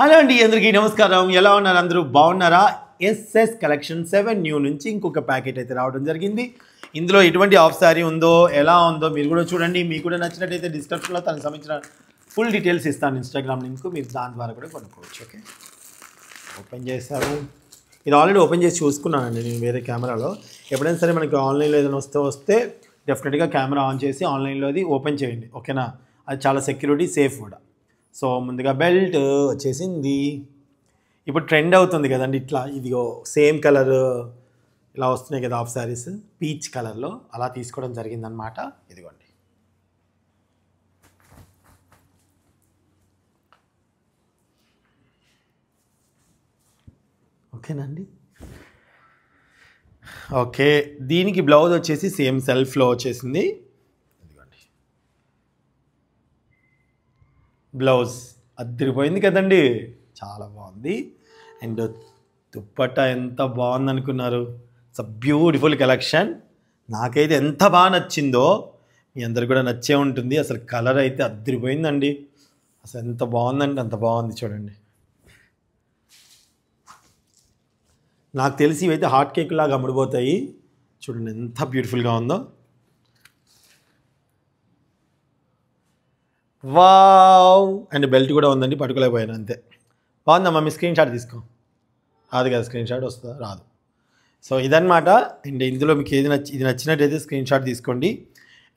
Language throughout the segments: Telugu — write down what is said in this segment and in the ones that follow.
హలో అండి అందరికీ నమస్కారం ఎలా ఉన్నారు అందరూ బాగున్నారా ఎస్ఎస్ కలెక్షన్ సెవెన్ న్యూ నుంచి ఇంకొక ప్యాకెట్ అయితే రావడం జరిగింది ఇందులో ఎటువంటి ఆఫ్ సారీ ఉందో ఎలా ఉందో మీరు కూడా చూడండి మీకు కూడా నచ్చినట్టయితే డిస్క్రిప్షన్లో తనకు సంబంధించిన ఫుల్ డీటెయిల్స్ ఇస్తాను ఇన్స్టాగ్రామ్ లింక్ మీరు దాని ద్వారా కూడా కొనుక్కోవచ్చు ఓకే ఓపెన్ చేశారు ఇది ఆల్రెడీ ఓపెన్ చేసి చూసుకున్నానండి నేను వేరే కెమెరాలో ఎప్పుడైనా సరే మనకి ఆన్లైన్లో ఏదైనా వస్తే వస్తే డెఫినెట్గా కెమెరా ఆన్ చేసి ఆన్లైన్లో అది ఓపెన్ చేయండి ఓకేనా అది చాలా సెక్యూరిటీ సేఫ్ కూడా సో ముందుగా బెల్ట్ వచ్చేసింది ఇప్పుడు ట్రెండ్ అవుతుంది కదండి ఇట్లా ఇదిగో సేమ్ కలర్ ఇలా వస్తున్నాయి కదా ఆఫ్ శారీస్ పీచ్ కలర్లో అలా తీసుకోవడం జరిగిందనమాట ఇదిగోండి ఓకేనండి ఓకే దీనికి బ్లౌజ్ వచ్చేసి సేమ్ సెల్ఫ్లో వచ్చేసింది బ్లౌజ్ అద్దరిపోయింది కదండి చాలా బాగుంది అండ్ దుప్పట ఎంత బాగుంది అనుకున్నారు ఇట్స్ అ బ్యూటిఫుల్ కలెక్షన్ నాకైతే ఎంత బాగా నచ్చిందో మీ అందరు కూడా నచ్చే ఉంటుంది అసలు కలర్ అయితే అద్దరిపోయిందండి అసలు ఎంత బాగుందండి అంత బాగుంది చూడండి నాకు తెలిసి ఇవైతే హాట్ కేక్ లాగా అమ్ముడుపోతాయి చూడండి ఎంత బ్యూటిఫుల్గా ఉందో వావ్ అండ్ బెల్ట్ కూడా ఉందండి పట్టుకోలేకపోయాను అంతే బాగుందమ్మా మీ స్క్రీన్ షాట్ తీసుకో రాదు కదా స్క్రీన్ షాట్ వస్తుందా రాదు సో ఇదనమాట అండ్ ఇందులో మీకు ఏది నచ్చి ఇది నచ్చినట్టయితే స్క్రీన్ షాట్ తీసుకోండి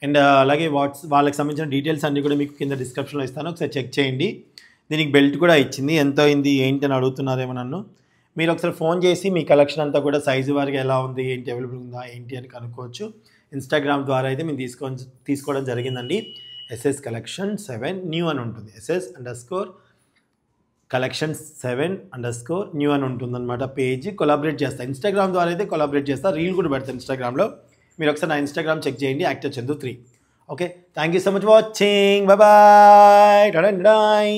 అండ్ అలాగే వాట్స్ వాళ్ళకి సంబంధించిన డీటెయిల్స్ అన్నీ కూడా మీకు కింద డిస్క్రిప్షన్లో ఇస్తాను ఒకసారి చెక్ చేయండి దీనికి బెల్ట్ కూడా ఇచ్చింది ఎంత అయింది ఏంటి అని అడుగుతున్నారేమో నన్ను మీరు ఒకసారి ఫోన్ చేసి మీ కలెక్షన్ అంతా కూడా సైజు వారికి ఎలా ఉంది ఏంటి అవైలబుల్ ఉందా ఏంటి అని కనుక్కోవచ్చు ఇన్స్టాగ్రామ్ ద్వారా అయితే మేము తీసుకో తీసుకోవడం జరిగిందండి ఎస్ఎస్ కలెక్షన్ సెవెన్ న్యూ అని ఉంటుంది S S underscore collection seven underscore new అని ఉంటుందన్నమాట పేజ్ కొలాబరేట్ చేస్తా ఇన్స్టాగ్రామ్ ద్వారా అయితే కొలాబరేట్ చేస్తా రీల్ కూడా పెడతాను ఇన్స్టాగ్రామ్లో మీరు ఒకసారి నా ఇన్స్టాగ్రామ్ చెక్ చేయండి actor Chandu three okay thank you so much watching bye